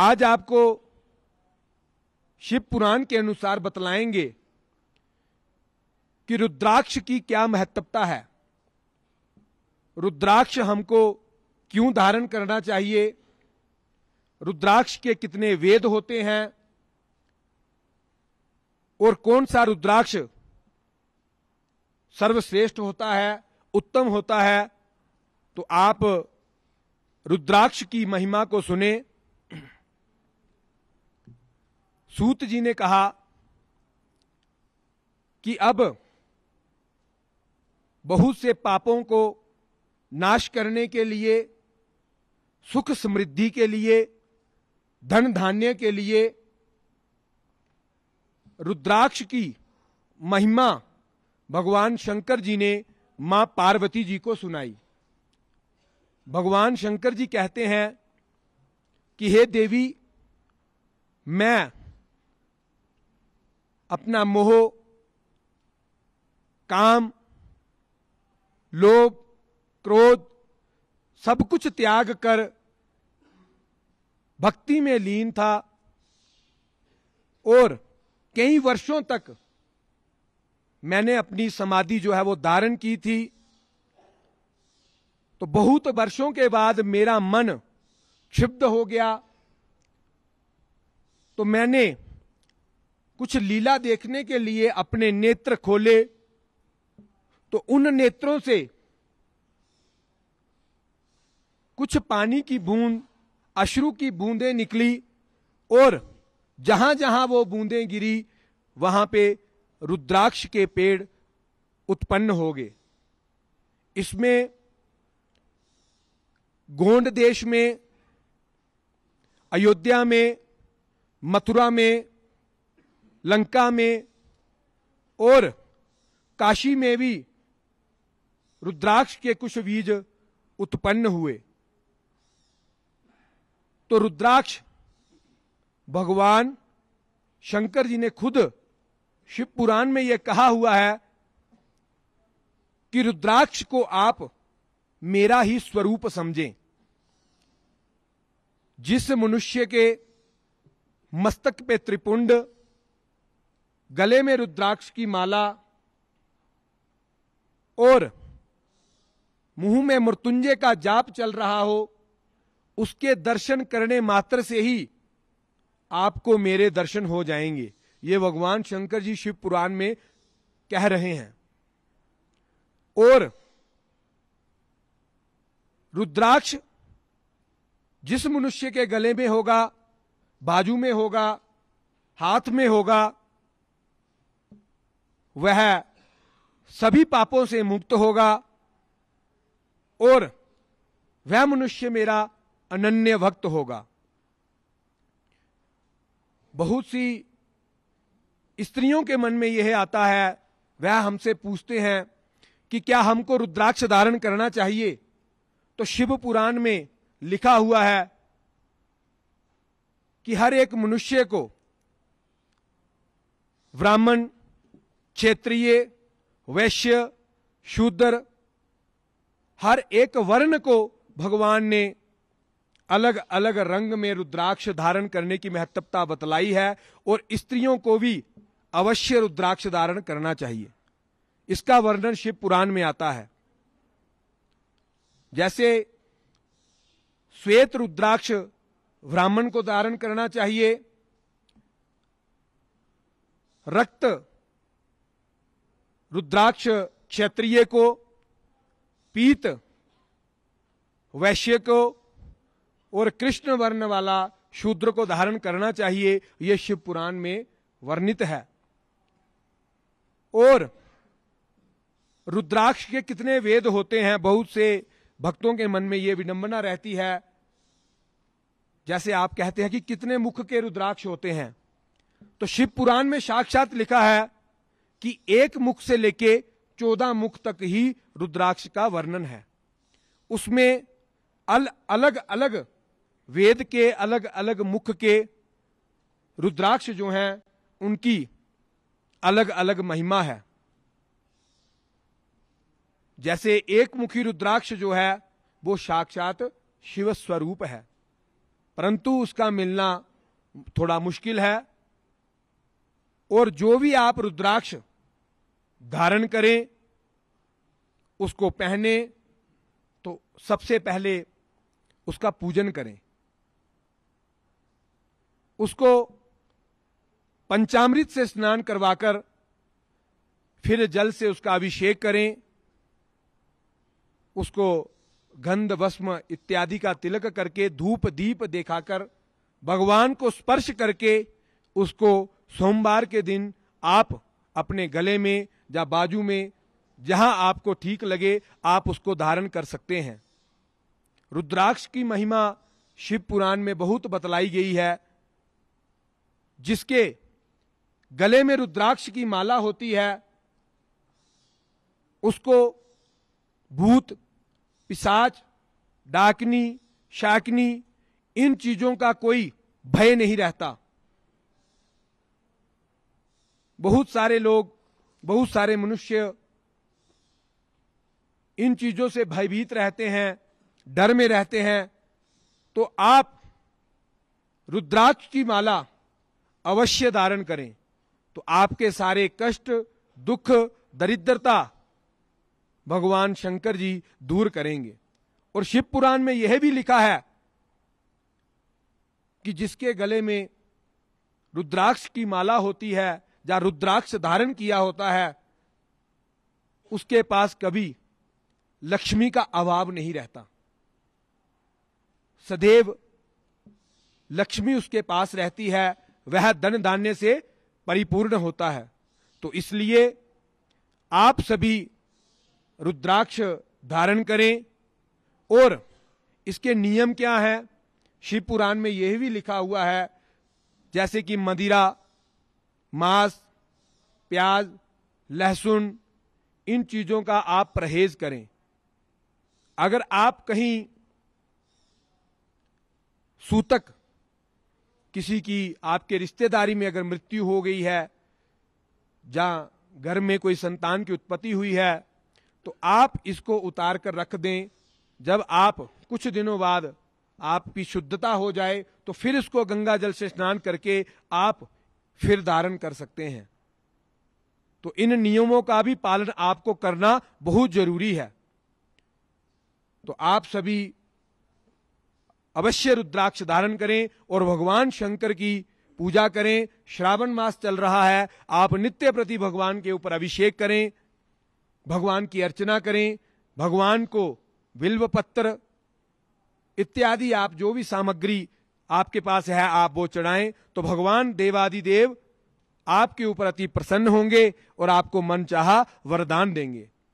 आज आपको शिव पुराण के अनुसार बतलाएंगे कि रुद्राक्ष की क्या महत्वता है रुद्राक्ष हमको क्यों धारण करना चाहिए रुद्राक्ष के कितने वेद होते हैं और कौन सा रुद्राक्ष सर्वश्रेष्ठ होता है उत्तम होता है तो आप रुद्राक्ष की महिमा को सुने सूत जी ने कहा कि अब बहुत से पापों को नाश करने के लिए सुख समृद्धि के लिए धन धान्य के लिए रुद्राक्ष की महिमा भगवान शंकर जी ने मां पार्वती जी को सुनाई भगवान शंकर जी कहते हैं कि हे देवी मैं अपना मोह काम लोभ क्रोध सब कुछ त्याग कर भक्ति में लीन था और कई वर्षों तक मैंने अपनी समाधि जो है वो धारण की थी तो बहुत वर्षों के बाद मेरा मन क्षिब्ध हो गया तो मैंने कुछ लीला देखने के लिए अपने नेत्र खोले तो उन नेत्रों से कुछ पानी की बूंद अश्रु की बूंदें निकली और जहां जहां वो बूंदें गिरी वहां पे रुद्राक्ष के पेड़ उत्पन्न हो गए इसमें गोंड देश में अयोध्या में मथुरा में लंका में और काशी में भी रुद्राक्ष के कुछ बीज उत्पन्न हुए तो रुद्राक्ष भगवान शंकर जी ने खुद शिव पुराण में यह कहा हुआ है कि रुद्राक्ष को आप मेरा ही स्वरूप समझें जिस मनुष्य के मस्तक पे त्रिपुंड गले में रुद्राक्ष की माला और मुंह में मृत्युंजय का जाप चल रहा हो उसके दर्शन करने मात्र से ही आपको मेरे दर्शन हो जाएंगे ये भगवान शंकर जी शिव पुराण में कह रहे हैं और रुद्राक्ष जिस मनुष्य के गले में होगा बाजू में होगा हाथ में होगा वह सभी पापों से मुक्त होगा और वह मनुष्य मेरा अनन्य भक्त होगा बहुत सी स्त्रियों के मन में यह आता है वह हमसे पूछते हैं कि क्या हमको रुद्राक्ष धारण करना चाहिए तो शिव पुराण में लिखा हुआ है कि हर एक मनुष्य को ब्राह्मण क्षेत्रीय वैश्य शूद्र हर एक वर्ण को भगवान ने अलग अलग रंग में रुद्राक्ष धारण करने की महत्वता बतलाई है और स्त्रियों को भी अवश्य रुद्राक्ष धारण करना चाहिए इसका वर्णन शिव पुराण में आता है जैसे श्वेत रुद्राक्ष ब्राह्मण को धारण करना चाहिए रक्त रुद्राक्ष क्षत्रिय को पीत वैश्य को और कृष्ण वर्ण वाला शूद्र को धारण करना चाहिए यह शिव पुराण में वर्णित है और रुद्राक्ष के कितने वेद होते हैं बहुत से भक्तों के मन में यह विडंबना रहती है जैसे आप कहते हैं कि कितने मुख के रुद्राक्ष होते हैं तो शिव पुराण में साक्षात लिखा है कि एक मुख से लेके चौदह मुख तक ही रुद्राक्ष का वर्णन है उसमें अल अलग अलग वेद के अलग अलग मुख के रुद्राक्ष जो हैं उनकी अलग अलग महिमा है जैसे एक मुखी रुद्राक्ष जो है वो साक्षात शिव स्वरूप है परंतु उसका मिलना थोड़ा मुश्किल है और जो भी आप रुद्राक्ष धारण करें उसको पहने तो सबसे पहले उसका पूजन करें उसको पंचामृत से स्नान करवाकर फिर जल से उसका अभिषेक करें उसको गंध भस्म इत्यादि का तिलक करके धूप दीप देखाकर भगवान को स्पर्श करके उसको सोमवार के दिन आप अपने गले में या बाजू में जहां आपको ठीक लगे आप उसको धारण कर सकते हैं रुद्राक्ष की महिमा शिव पुराण में बहुत बतलाई गई है जिसके गले में रुद्राक्ष की माला होती है उसको भूत पिसाच डाकनी शाकनी इन चीजों का कोई भय नहीं रहता बहुत सारे लोग बहुत सारे मनुष्य इन चीजों से भयभीत रहते हैं डर में रहते हैं तो आप रुद्राक्ष की माला अवश्य धारण करें तो आपके सारे कष्ट दुख दरिद्रता भगवान शंकर जी दूर करेंगे और शिव पुराण में यह भी लिखा है कि जिसके गले में रुद्राक्ष की माला होती है या रुद्राक्ष धारण किया होता है उसके पास कभी लक्ष्मी का अभाव नहीं रहता सदैव लक्ष्मी उसके पास रहती है वह धन धान्य से परिपूर्ण होता है तो इसलिए आप सभी रुद्राक्ष धारण करें और इसके नियम क्या हैं शिव पुराण में यह भी लिखा हुआ है जैसे कि मदिरा मांस प्याज लहसुन इन चीज़ों का आप परहेज करें अगर आप कहीं सूतक किसी की आपके रिश्तेदारी में अगर मृत्यु हो गई है जहाँ घर में कोई संतान की उत्पत्ति हुई है तो आप इसको उतार कर रख दें जब आप कुछ दिनों बाद आपकी शुद्धता हो जाए तो फिर इसको गंगा जल से स्नान करके आप फिर धारण कर सकते हैं तो इन नियमों का भी पालन आपको करना बहुत जरूरी है तो आप सभी अवश्य रुद्राक्ष धारण करें और भगवान शंकर की पूजा करें श्रावण मास चल रहा है आप नित्य प्रति भगवान के ऊपर अभिषेक करें भगवान की अर्चना करें भगवान को बिल्व पत्र इत्यादि आप जो भी सामग्री आपके पास है आप वो चढ़ाएं तो भगवान देवादिदेव आपके ऊपर अति प्रसन्न होंगे और आपको मन चाह वरदान देंगे